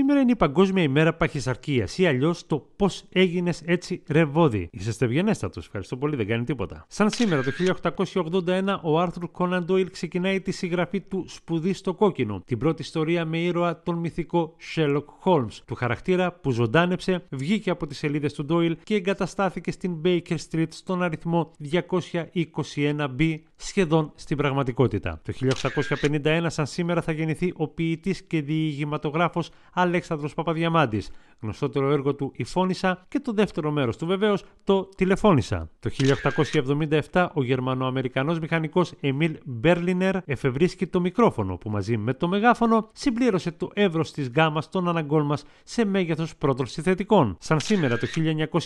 Σήμερα είναι η Παγκόσμια ημέρα παχυσαρκίας ή αλλιώς το πώς έγινες έτσι ρεβόδι. Είσαστε ευγενέστατος, ευχαριστώ πολύ, δεν κάνει τίποτα. Σαν σήμερα το 1881 ο Άρθρου Κόναν Ντόιλ ξεκινάει τη συγγραφή του Σπουδή στο Κόκκινο, την πρώτη ιστορία με ήρωα τον μυθικό Sherlock Holmes, του χαρακτήρα που ζωντάνεψε, βγήκε από τις σελίδες του Ντόιλ και εγκαταστάθηκε στην Baker Street στον αριθμό 221B, σχεδόν στην πραγματικότητα. Το 1851 σαν σήμερα θα γεννηθεί ο ποιητής και διηγηματογράφος Αλέξανδρος Παπαδιαμάντης. Γνωστότερο έργο του «Η και το δεύτερο μέρος του βεβαίως το «Τηλεφώνησα». Το 1877 ο Γερμανοαμερικανός μηχανικός Εμίλ Μπέρλινερ εφευρίσκει το μικρόφωνο που μαζί με το μεγάφωνο συμπλήρωσε το εύρος της γάμας των αναγκών μας σε μέγεθος πρώτων συνθετικών. Σαν σήμερα το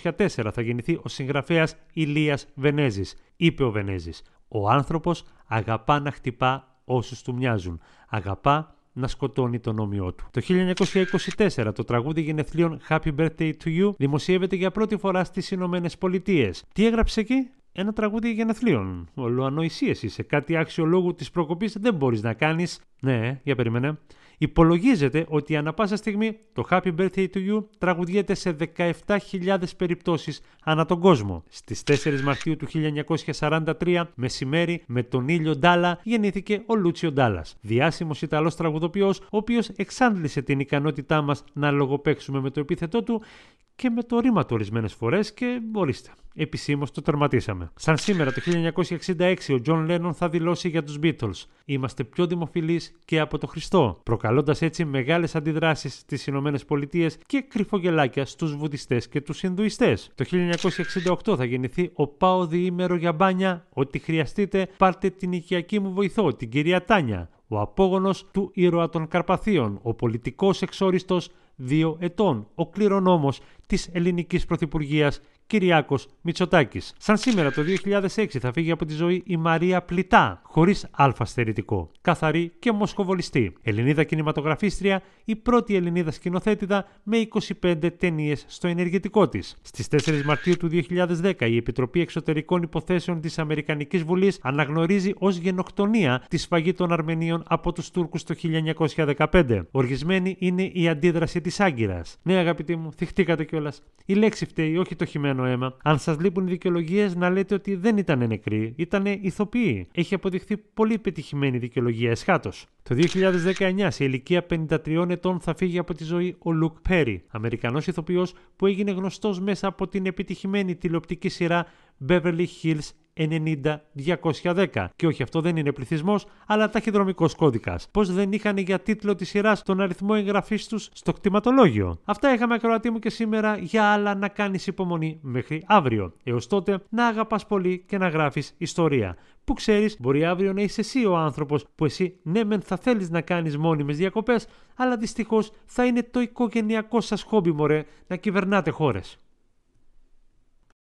1904 θα γεννηθεί ο συγγραφέας Ηλίας Βενέζης. Είπε ο Βενέζης «Ο άνθρωπος αγαπά να χτυπά όσους του μοιάζουν. Αγαπά να σκοτώνει τον όμοιό του. Το 1924 το τραγούδι γενεθλίων Happy Birthday to You δημοσιεύεται για πρώτη φορά στις Ηνωμένες Πολιτείες. Τι έγραψε εκεί? Ένα τραγούδι γενεθλίων. Ολοανοησίε είσαι. Κάτι άξιο λόγου της προκοπής δεν μπορείς να κάνεις. Ναι, ε, για περίμενε. Υπολογίζεται ότι ανά πάσα στιγμή το Happy Birthday to You τραγουδιέται σε 17.000 περιπτώσεις ανά τον κόσμο. Στις 4 Μαρτίου του 1943, μεσημέρι, με τον ήλιο Ντάλα, γεννήθηκε ο Λούτσιο Ντάλας. Διάσημος Ιταλός τραγουδοποιός, ο οποίος εξάντλησε την ικανότητά μας να λογοπαίξουμε με το επίθετό του και με το ρήμα του ορισμένες φορές και μπορείστε, Επισήμως το τερματίσαμε. Σαν σήμερα το 1966 ο Τζον Λένον θα δηλώσει για τους Beatles: Είμαστε πιο δημοφιλείς και από το Χριστό, προκαλώντας έτσι μεγάλες αντιδράσεις στις Ηνωμένες Πολιτείες και κρυφογελάκια στους Βουδιστές και τους Ινδουιστές. Το 1968 θα γεννηθεί ο Πάο Διήμερο για μπάνια. Ό,τι χρειαστείτε, πάρτε την οικιακή μου βοηθό, την κυρία Τάνια. Ο απόγονος του ήρωα των Καρπαθίων, ο πολιτικός εξόριστος δύο ετών. Ο κληρονόμος της ελληνικής πρωθυπουργίας Κυριάκος Μητσοτάκης. Σαν σήμερα το 2006 θα φύγει από τη ζωή η Μαρία Πλητά, χωρίς αλφαστερητικό. Καθαρή και μοσχοβολιστή. Ελληνίδα κινηματογραφίστρια, η πρώτη Ελληνίδα σκηνοθέτηδα με 25 ταινίες στο ενεργητικό της. Στις 4 Μαρτίου του 2010 η Επιτροπή Εξωτερικών Υποθέσεων της Αμερικανικής Βουλής αναγνωρίζει ως γενοκτονία τη σφαγή των Αρμενίων από τους Τούρκους το 1915. Οργισμένη είναι η αντίδραση της Άγκυρας. Ναι, αγαπητοί μου, θυχτήκατε κιόλας. Η λέξη φταίει, όχι το χειμένο αν σας λείπουν οι δικαιολογίες, να λέτε ότι δεν ήταν νεκροί, ήταν ηθοποιοί. Έχει αποδειχθεί πολύ επιτυχημένη δικαιολογία εσχάτως. Το 2019, σε ηλικία 53 ετών, θα φύγει από τη ζωή ο Λουκ Πέρι, Αμερικανός ηθοποιός που έγινε γνωστός μέσα από την επιτυχημένη τηλεοπτική σειρά Beverly Hills 90-210. Και όχι, αυτό δεν είναι πληθυσμός, αλλά ταχυδρομικός κώδικας. Πώς δεν είχαν για τίτλο της σειράς τον αριθμό εγγραφής τους στο κτηματολόγιο. Αυτά είχαμε ακροατή μου και σήμερα για άλλα να κάνεις υπομονή μέχρι αύριο. Έως τότε να αγαπάς πολύ και να γράφεις ιστορία. Που ξέρεις, μπορεί αύριο να είσαι εσύ ο άνθρωπος που εσύ ναι, μεν θα θέλεις να κάνεις μόνιμες διακοπές, αλλά δυστυχώς θα είναι το οικογενειακό σας χόμπι, μωρέ, να κυβερνάτε χώρες.